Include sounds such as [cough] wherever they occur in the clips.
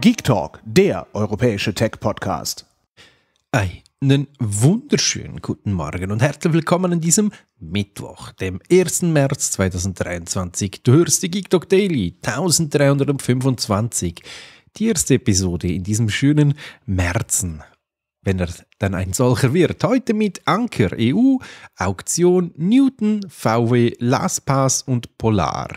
Geek Talk, der europäische Tech-Podcast. Einen wunderschönen guten Morgen und herzlich willkommen an diesem Mittwoch, dem 1. März 2023. Du hörst die Geek Talk Daily 1325. Die erste Episode in diesem schönen Märzen, wenn er dann ein solcher wird. Heute mit Anker EU, Auktion, Newton, VW, LastPass und Polar.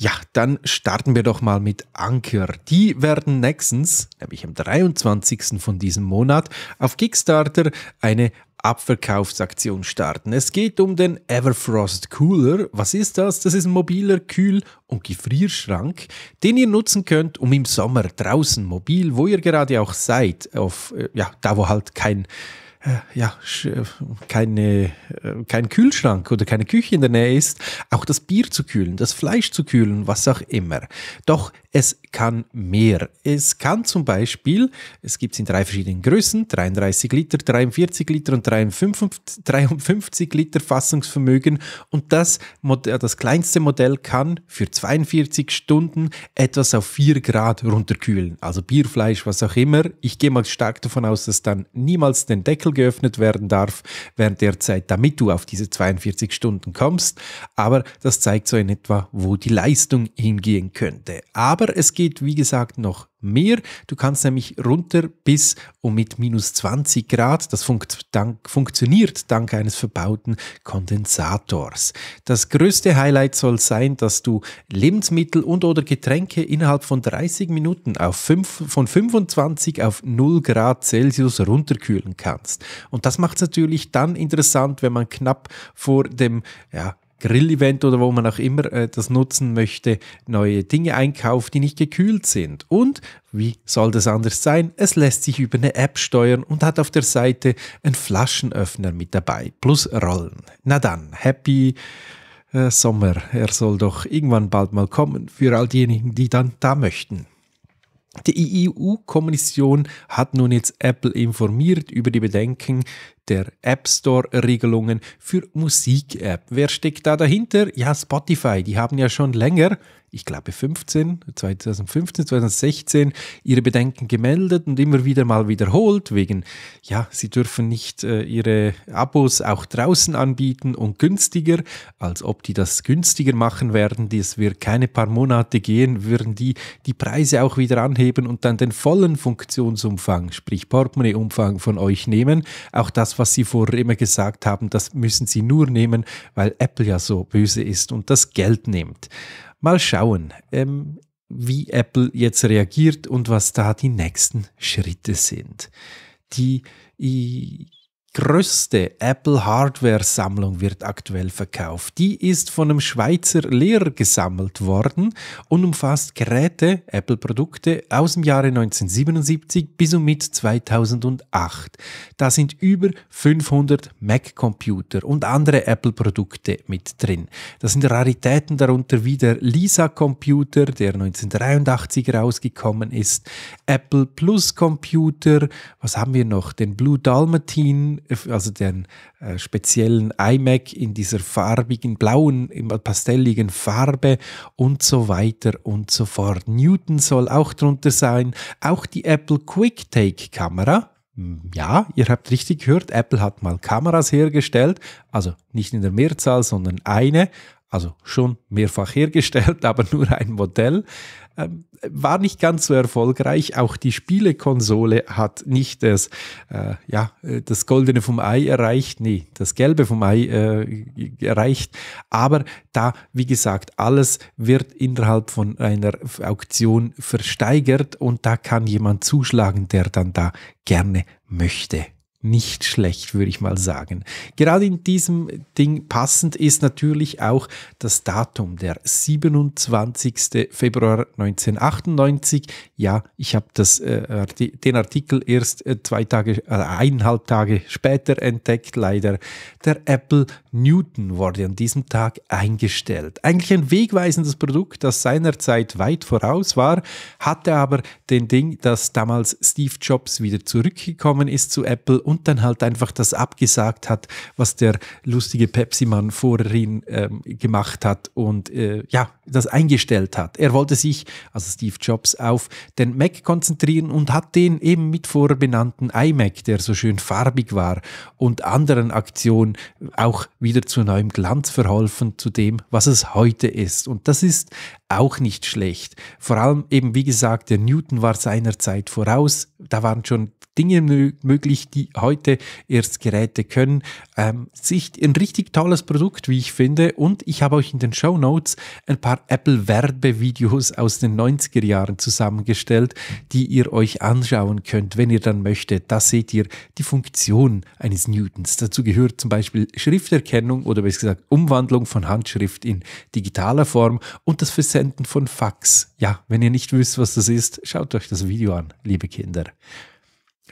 Ja, dann starten wir doch mal mit Anker. Die werden nächstens, nämlich am 23. von diesem Monat, auf Kickstarter eine Abverkaufsaktion starten. Es geht um den Everfrost Cooler. Was ist das? Das ist ein mobiler Kühl- und Gefrierschrank, den ihr nutzen könnt, um im Sommer draußen mobil, wo ihr gerade auch seid, auf, äh, ja, da wo halt kein äh, ja, äh, keine, äh, kein Kühlschrank oder keine Küche in der Nähe ist, auch das Bier zu kühlen, das Fleisch zu kühlen, was auch immer. Doch es kann mehr. Es kann zum Beispiel, es gibt es in drei verschiedenen Größen, 33 Liter, 43 Liter und 53, 53 Liter Fassungsvermögen und das, das kleinste Modell kann für 42 Stunden etwas auf 4 Grad runterkühlen. Also Bierfleisch, was auch immer. Ich gehe mal stark davon aus, dass dann niemals den Deckel Winkel geöffnet werden darf während der Zeit, damit du auf diese 42 Stunden kommst. Aber das zeigt so in etwa, wo die Leistung hingehen könnte. Aber es geht, wie gesagt, noch mehr. Du kannst nämlich runter bis und mit minus 20 Grad. Das funkt, dank, funktioniert dank eines verbauten Kondensators. Das größte Highlight soll sein, dass du Lebensmittel und oder Getränke innerhalb von 30 Minuten auf 5, von 25 auf 0 Grad Celsius runterkühlen kannst. Und das macht es natürlich dann interessant, wenn man knapp vor dem ja, Grillevent oder wo man auch immer äh, das nutzen möchte, neue Dinge einkauft, die nicht gekühlt sind. Und wie soll das anders sein? Es lässt sich über eine App steuern und hat auf der Seite einen Flaschenöffner mit dabei, plus Rollen. Na dann, happy äh, Sommer. Er soll doch irgendwann bald mal kommen für all diejenigen, die dann da möchten. Die EU-Kommission hat nun jetzt Apple informiert über die Bedenken, der App Store-Regelungen für Musik-App. Wer steckt da dahinter? Ja, Spotify. Die haben ja schon länger, ich glaube 15, 2015, 2016, ihre Bedenken gemeldet und immer wieder mal wiederholt, wegen, ja, sie dürfen nicht äh, ihre Abos auch draußen anbieten und günstiger, als ob die das günstiger machen werden. Das wird keine paar Monate gehen, würden die die Preise auch wieder anheben und dann den vollen Funktionsumfang, sprich Portemonnaie-Umfang von euch nehmen. Auch das was Sie vorher immer gesagt haben, das müssen Sie nur nehmen, weil Apple ja so böse ist und das Geld nimmt. Mal schauen, ähm, wie Apple jetzt reagiert und was da die nächsten Schritte sind. Die größte Apple-Hardware-Sammlung wird aktuell verkauft. Die ist von einem Schweizer Lehrer gesammelt worden und umfasst Geräte, Apple-Produkte aus dem Jahre 1977 bis und mit 2008. Da sind über 500 Mac-Computer und andere Apple-Produkte mit drin. Das sind Raritäten darunter wie der Lisa-Computer, der 1983 rausgekommen ist, Apple Plus-Computer, was haben wir noch? Den Blue Dalmatin also den äh, speziellen iMac in dieser farbigen, blauen, pastelligen Farbe und so weiter und so fort. Newton soll auch drunter sein, auch die Apple QuickTake Kamera. Hm, ja, ihr habt richtig gehört, Apple hat mal Kameras hergestellt, also nicht in der Mehrzahl, sondern eine, also schon mehrfach hergestellt, [laughs] aber nur ein Modell, ähm, war nicht ganz so erfolgreich. Auch die Spielekonsole hat nicht das, äh, ja, äh, das Goldene vom Ei erreicht, nee, das Gelbe vom Ei äh, erreicht. Aber da, wie gesagt, alles wird innerhalb von einer Auktion versteigert und da kann jemand zuschlagen, der dann da gerne möchte nicht schlecht, würde ich mal sagen. Gerade in diesem Ding passend ist natürlich auch das Datum, der 27. Februar 1998. Ja, ich habe äh, den Artikel erst äh, zwei Tage, äh, eineinhalb Tage später entdeckt, leider. Der Apple Newton wurde an diesem Tag eingestellt. Eigentlich ein wegweisendes Produkt, das seinerzeit weit voraus war, hatte aber den Ding, dass damals Steve Jobs wieder zurückgekommen ist zu Apple und dann halt einfach das abgesagt hat, was der lustige Pepsi-Mann vorhin ähm, gemacht hat und äh, ja, das eingestellt hat. Er wollte sich, also Steve Jobs, auf den Mac konzentrieren und hat den eben mit vorher benannten iMac, der so schön farbig war, und anderen Aktionen auch wieder wieder zu neuem Glanz verholfen, zu dem, was es heute ist. Und das ist auch nicht schlecht. Vor allem eben, wie gesagt, der Newton war seinerzeit voraus. Da waren schon Dinge möglich, die heute erst Geräte können. Ähm, sich ein richtig tolles Produkt, wie ich finde. Und ich habe euch in den Show Notes ein paar Apple-Werbevideos aus den 90er Jahren zusammengestellt, die ihr euch anschauen könnt, wenn ihr dann möchtet. Da seht ihr die Funktion eines Newtons. Dazu gehört zum Beispiel Schrifterkennung oder besser gesagt Umwandlung von Handschrift in digitaler Form und das Versenden von Fax. Ja, wenn ihr nicht wisst, was das ist, schaut euch das Video an, liebe Kinder.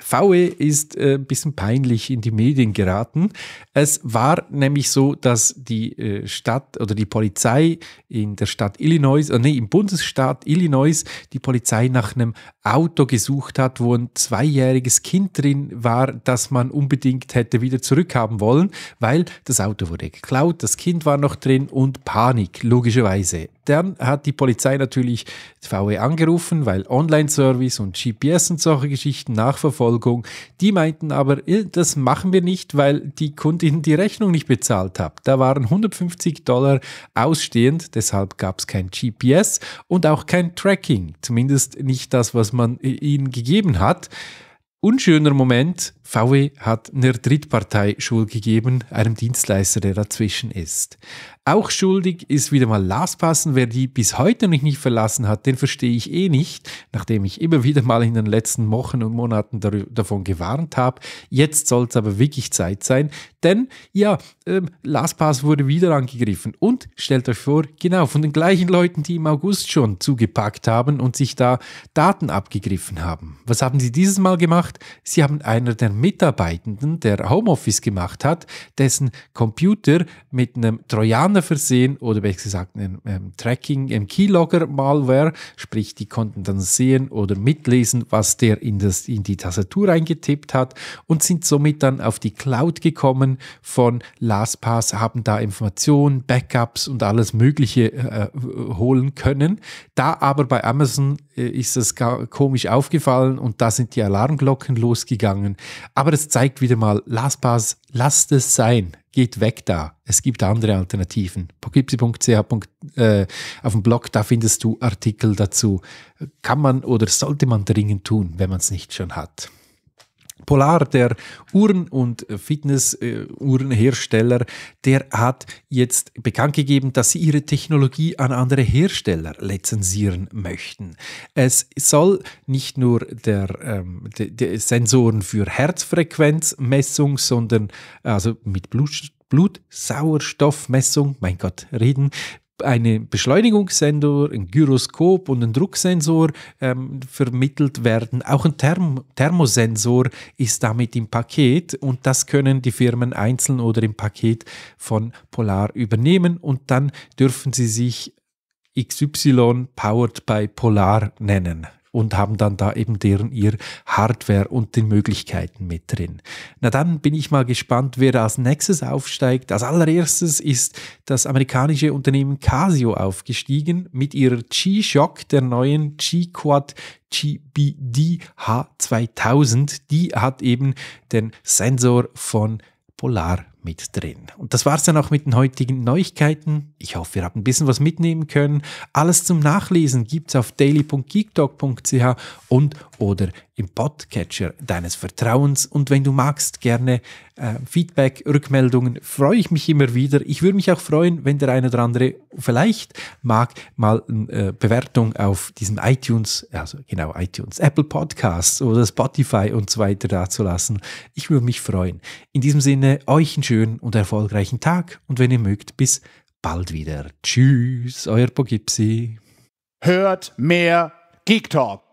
VE ist äh, ein bisschen peinlich in die Medien geraten. Es war nämlich so, dass die äh, Stadt oder die Polizei in der Stadt Illinois, äh, nee, im Bundesstaat Illinois, die Polizei nach einem Auto gesucht hat, wo ein zweijähriges Kind drin war, das man unbedingt hätte wieder zurückhaben wollen, weil das Auto wurde geklaut, das Kind war noch drin und Panik, logischerweise dann hat die Polizei natürlich VW e angerufen, weil Online-Service und GPS und solche Geschichten, Nachverfolgung, die meinten aber, äh, das machen wir nicht, weil die Kundin die Rechnung nicht bezahlt hat. Da waren 150 Dollar ausstehend, deshalb gab es kein GPS und auch kein Tracking, zumindest nicht das, was man äh, ihnen gegeben hat. Unschöner Moment, VW hat einer Drittpartei Schuld gegeben, einem Dienstleister, der dazwischen ist. Auch schuldig ist wieder mal LastPassen. Wer die bis heute noch nicht verlassen hat, den verstehe ich eh nicht, nachdem ich immer wieder mal in den letzten Wochen und Monaten davon gewarnt habe. Jetzt soll es aber wirklich Zeit sein, denn ja, ähm, LastPass wurde wieder angegriffen. Und stellt euch vor, genau von den gleichen Leuten, die im August schon zugepackt haben und sich da Daten abgegriffen haben. Was haben sie dieses Mal gemacht? Sie haben einer der Mitarbeitenden, der Homeoffice gemacht hat, dessen Computer mit einem Trojaner versehen oder besser gesagt einem, einem ähm, Tracking, einem Keylogger-Malware, sprich, die konnten dann sehen oder mitlesen, was der in, das, in die Tastatur eingetippt hat und sind somit dann auf die Cloud gekommen von LastPass, haben da Informationen, Backups und alles Mögliche äh, äh holen können. Da aber bei Amazon äh, ist das komisch aufgefallen und da sind die Alarmglocken losgegangen. Aber es zeigt wieder mal, Lastpass, lasst es sein. Geht weg da. Es gibt andere Alternativen. Pogipsi.ch äh, auf dem Blog, da findest du Artikel dazu. Kann man oder sollte man dringend tun, wenn man es nicht schon hat. Polar, der Uhren- und Fitnessuhrenhersteller, der hat jetzt bekannt gegeben, dass sie ihre Technologie an andere Hersteller lizenzieren möchten. Es soll nicht nur der, ähm, de, de Sensoren für Herzfrequenzmessung, sondern also mit Blut, Blutsauerstoffmessung, mein Gott, reden, einen Beschleunigungssensor, ein Gyroskop und ein Drucksensor ähm, vermittelt werden. Auch ein Therm Thermosensor ist damit im Paket und das können die Firmen einzeln oder im Paket von Polar übernehmen und dann dürfen sie sich XY Powered by Polar nennen und haben dann da eben deren ihr Hardware und den Möglichkeiten mit drin. Na dann bin ich mal gespannt, wer da als nächstes aufsteigt. Als allererstes ist das amerikanische Unternehmen Casio aufgestiegen mit ihrer G-Shock, der neuen G-Quad GBD H2000. Die hat eben den Sensor von Polar mit drin. Und das war es dann auch mit den heutigen Neuigkeiten. Ich hoffe, ihr habt ein bisschen was mitnehmen können. Alles zum Nachlesen gibt es auf daily.geekdog.ch und oder im Podcatcher deines Vertrauens. Und wenn du magst, gerne äh, Feedback, Rückmeldungen, freue ich mich immer wieder. Ich würde mich auch freuen, wenn der eine oder andere vielleicht mag, mal eine äh, Bewertung auf diesem iTunes, also genau iTunes, Apple Podcasts oder Spotify und so weiter dazulassen. Ich würde mich freuen. In diesem Sinne, euch einen schönen und erfolgreichen Tag und wenn ihr mögt, bis bald wieder. Tschüss, euer Pogipsi. Hört mehr Geek Talk.